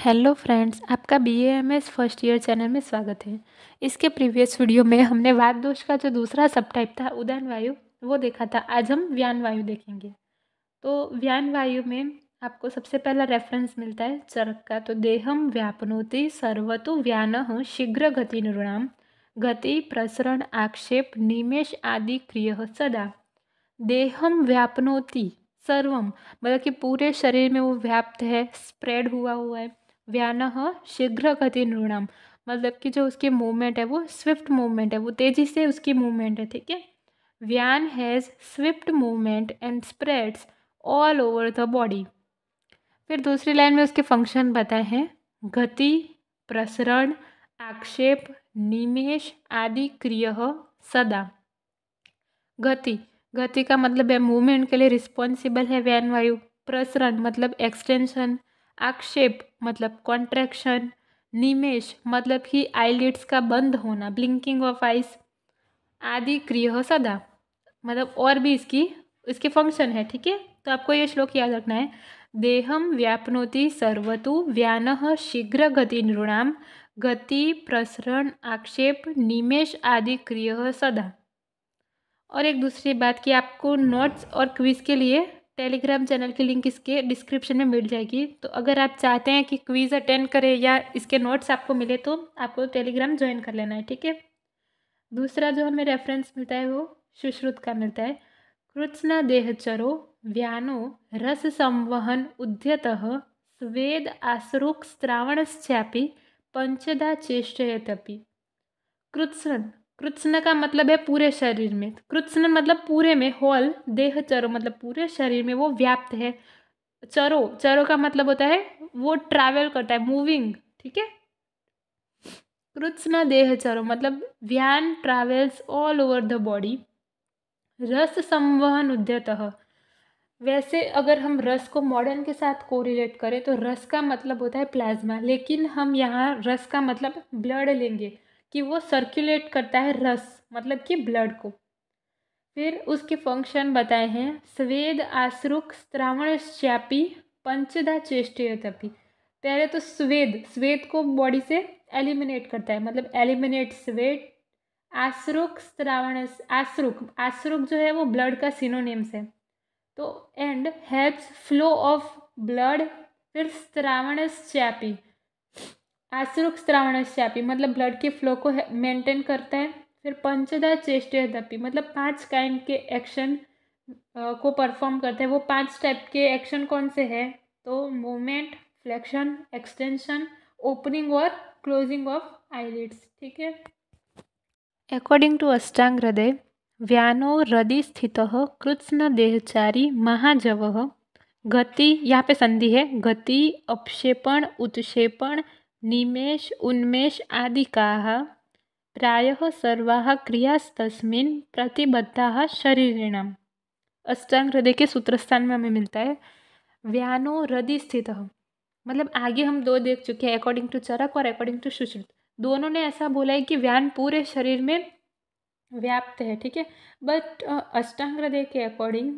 hello friends आपका B M S first year channel में स्वागत है इसके प्रीवियस वीडियो में हमने वाद दोष का जो दूसरा सब टाइप था उदान वायु वो देखा था आज हम व्यान वायु देखेंगे तो व्यान वायु में आपको सबसे पहला रेफरेंस मिलता है चरक का तो देहम व्यापनोति सर्वतु व्यान शीघ्र गति निर्णाम गति प्रसरण आक्षेप निमेश आदि क्रिय सदा देहम व्यापनोति सर्वम मतलब कि पूरे शरीर में वो व्याप्त है स्प्रेड हुआ हुआ है व्यान शीघ्र गति नृणाम मतलब कि जो उसकी मूवमेंट है वो स्विफ्ट मूवमेंट है वो तेज़ी से उसकी मूवमेंट है ठीक है व्यान has swift movement and spreads all over the body फिर दूसरी लाइन में उसके फंक्शन बताए हैं गति प्रसरण आक्षेप निमेश आदि क्रिय सदा गति गति का मतलब है मूवमेंट के लिए रिस्पॉन्सिबल है व्यान वायु प्रसरण मतलब एक्सटेंशन आक्षेप मतलब कॉन्ट्रैक्शन निमेश मतलब कि आईलिड्स का बंद होना ब्लिंकिंग ऑफ आइस आदि क्रिय सदा मतलब और भी इसकी इसके फंक्शन है ठीक है तो आपको ये श्लोक याद रखना है देहम व्यापनोति सर्वतु व्यान शीघ्र गति नृणाम गति प्रसरण आक्षेप निमेश आदि क्रिय सदा और एक दूसरी बात कि आपको नोट्स और क्विज के लिए टेलीग्राम चैनल की लिंक इसके डिस्क्रिप्शन में मिल जाएगी तो अगर आप चाहते हैं कि क्वीज़ अटेंड करें या इसके नोट्स आपको मिले तो आपको टेलीग्राम ज्वाइन कर लेना है ठीक है दूसरा जो हमें रेफरेंस मिलता है वो सुश्रुत का मिलता है कृत्स्ना देहचरो व्यानो रस संवहन उद्यत स्वेद आश्रुक श्रावणश्चापि पंचदा चेष्टयतपि कृत्सन कृत्स्न का मतलब है पूरे शरीर में कृत्स्न मतलब पूरे में होल देह चरो मतलब पूरे शरीर में वो व्याप्त है चरो चरो का मतलब होता है वो ट्रैवल करता है मूविंग ठीक है कृत्स्न देह चरो मतलब व्यान travels all over the body रस संवहन उद्यतः वैसे अगर हम रस को मॉडर्न के साथ कोरिलेट करें तो रस का मतलब होता है प्लाज्मा लेकिन हम यहाँ रस का मतलब ब्लड लेंगे कि वो सर्कुलेट करता है रस मतलब कि ब्लड को फिर उसके फंक्शन बताए हैं स्वेद आश्रुक श्रावण श्यापी पंचदा चेष्टयतपी पहले तो स्वेद स्वेद को बॉडी से एलिमिनेट करता है मतलब एलिमिनेट स्वेद आश्रुक श्रावण आश्रुक आश्रुक जो है वो ब्लड का सिनोनेम्स है तो and helps flow of blood फिर श्रावण श्यापी आसरुक श्रावणस्यापी मतलब ब्लड के फ्लो को मेंटेन करता है फिर पंचदा चेष्टपी मतलब पांच काइंड के एक्शन को परफॉर्म करता है वो पांच टाइप के एक्शन कौन से हैं तो मूवमेंट फ्लेक्शन एक्सटेंशन ओपनिंग और क्लोजिंग ऑफ आईलिड्स ठीक है अकॉर्डिंग टू अष्टांग हृदय व्यानो हृदय स्थित कृत्न देहचारी महाजव गति यहाँ पे संधि है गति अपक्षेपण उत्क्षेपण निमेश उन्मेष का प्राय सर्वा क्रियास्तस्मिन् प्रतिबद्धा शरीरण अष्टांग हृदय के सूत्रस्थान में हमें मिलता है व्यानो हृदय स्थित मतलब आगे हम दो देख चुके हैं अकॉर्डिंग टू चरक और अकॉर्डिंग टू सुश्रुत दोनों ने ऐसा बोला है कि व्यान पूरे शरीर में व्याप्त है ठीक है बट अष्टांग हृदय के अकॉर्डिंग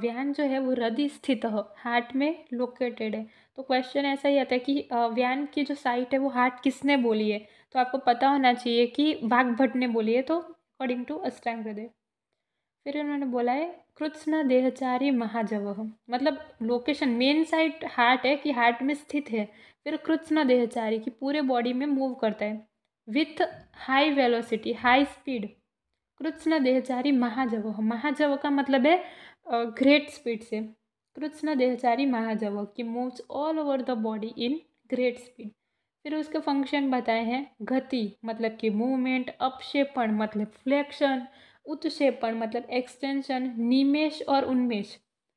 व्यान जो है वो हृदय स्थित हार्ट में लोकेटेड है तो क्वेश्चन ऐसा ही आता है कि व्यान की जो साइट है वो हार्ट किसने बोली है तो आपको पता होना चाहिए कि भट्ट ने बोली है तो अकॉर्डिंग टू अष्टांग हृदय फिर उन्होंने बोला है कृष्ण देहचारी महाजव मतलब लोकेशन मेन साइट हार्ट है कि हार्ट में स्थित है फिर कृष्ण देहचारी कि पूरे बॉडी में मूव करता है with high velocity high speed कृष्ण देहचारी महाजव महाजव का मतलब है ग्रेट स्पीड से कृष्ण देहचारी महाजव की moves all over the body in great speed फिर उसके फंक्शन बताए हैं गति मतलब कि मूवमेंट अपक्षेपण मतलब फ्लेक्शन उत्सेपण मतलब एक्सटेंशन निमेश और उन्मेष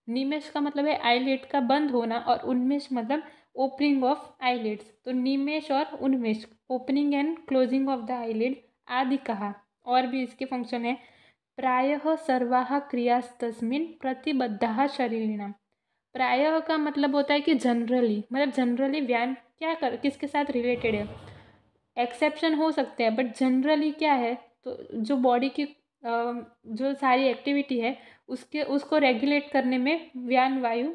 निमेश का मतलब है आईलेट का बंद होना और उन्मेष मतलब ओपनिंग ऑफ आईलेट्स तो निमेश और उन्मेष opening and closing of the eyelid आदि कहा और भी इसके फंक्शन है प्रायः सर्वाह क्रियास्तस्मिन प्रतिबद्ध शरीरिणाम प्रायः का मतलब होता है कि जनरली मतलब जनरली व्यायाम क्या कर किसके साथ रिलेटेड है एक्सेप्शन हो सकते हैं बट जनरली क्या है तो जो बॉडी की जो सारी एक्टिविटी है उसके उसको रेगुलेट करने में व्यान वायु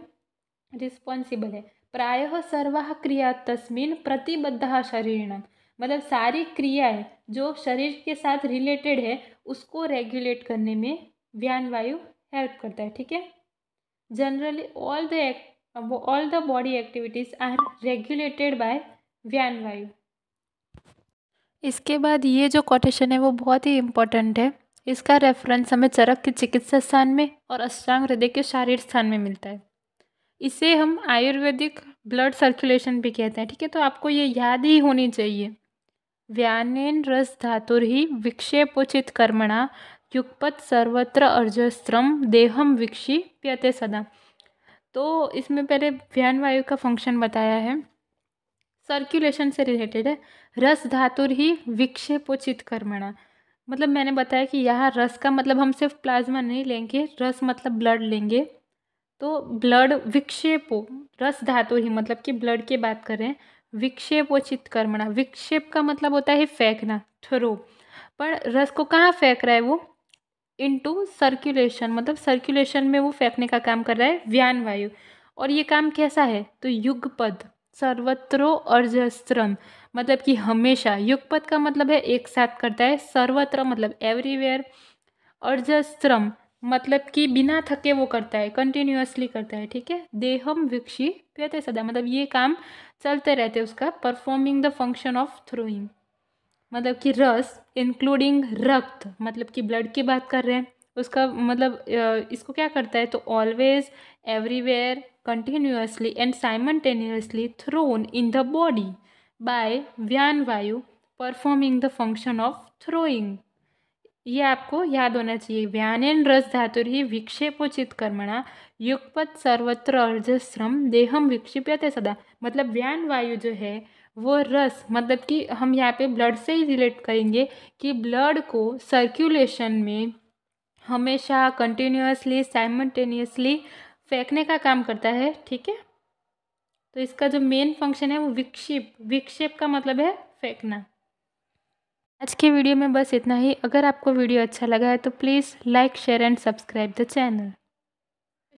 रिस्पॉन्सिबल है प्रायः सर्वाह क्रिया तस्मिन प्रतिबद्ध शरीरिणाम मतलब सारी क्रियाएं जो शरीर के साथ रिलेटेड है उसको रेगुलेट करने में व्यान वायु हेल्प करता है ठीक है generally all the all the body activities are regulated by व्यान वायु इसके बाद ये जो कोटेशन है वो बहुत ही इम्पोर्टेंट है इसका रेफरेंस हमें चरक के चिकित्सा स्थान में और अष्टांग हृदय के शारीरिक स्थान में मिलता है इसे हम आयुर्वेदिक ब्लड सर्कुलेशन भी कहते हैं ठीक है तो आपको ये याद ही होनी चाहिए व्यानेन रस ही विक्षेपोचित कर्मणा युगपत सर्वत्र अर्जस्त्रम देहम प्यते सदा तो इसमें पहले व्यान वायु का फंक्शन बताया है सर्कुलेशन से रिलेटेड है रस धातुर ही विक्षेपोचित कर्मणा मतलब मैंने बताया कि यहाँ रस का मतलब हम सिर्फ प्लाज्मा नहीं लेंगे रस मतलब ब्लड लेंगे तो ब्लड विक्षेपो रस धातु ही मतलब कि ब्लड की बात करें विक्षेपोचित कर्मणा विक्षेप का मतलब होता है फेंकना थ्रो पर रस को कहाँ फेंक रहा है वो इनटू सर्कुलेशन मतलब सर्कुलेशन में वो फेंकने का काम कर रहा है व्यान वायु और ये काम कैसा है तो युगपद सर्वत्रो अर्जस्त्रम मतलब कि हमेशा युगपद का मतलब है एक साथ करता है सर्वत्र मतलब एवरीवेयर अर्जस्त्रम मतलब कि बिना थके वो करता है कंटिन्यूसली करता है ठीक है देहम विक्षी कहते सदा मतलब ये काम चलते रहते उसका performing the function of throwing मतलब कि रस इंक्लूडिंग रक्त मतलब कि ब्लड की बात कर रहे हैं उसका मतलब इसको क्या करता है तो always everywhere continuously and simultaneously thrown in the body by व्यान वायु performing the function of throwing ये आपको याद होना चाहिए व्यानेन रस ही विक्षेपोचित कर्मणा युगपत सर्वत्र अर्जश्रम देहम विक्षिप्यते सदा मतलब व्यान वायु जो है वो रस मतलब कि हम यहाँ पे ब्लड से ही रिलेट करेंगे कि ब्लड को सर्कुलेशन में हमेशा कंटिन्यूसली साइमटेनियसली फेंकने का काम करता है ठीक है तो इसका जो मेन फंक्शन है वो विक्षेप विक्षेप का मतलब है फेंकना आज के वीडियो में बस इतना ही अगर आपको वीडियो अच्छा लगा है तो please like share and subscribe the channel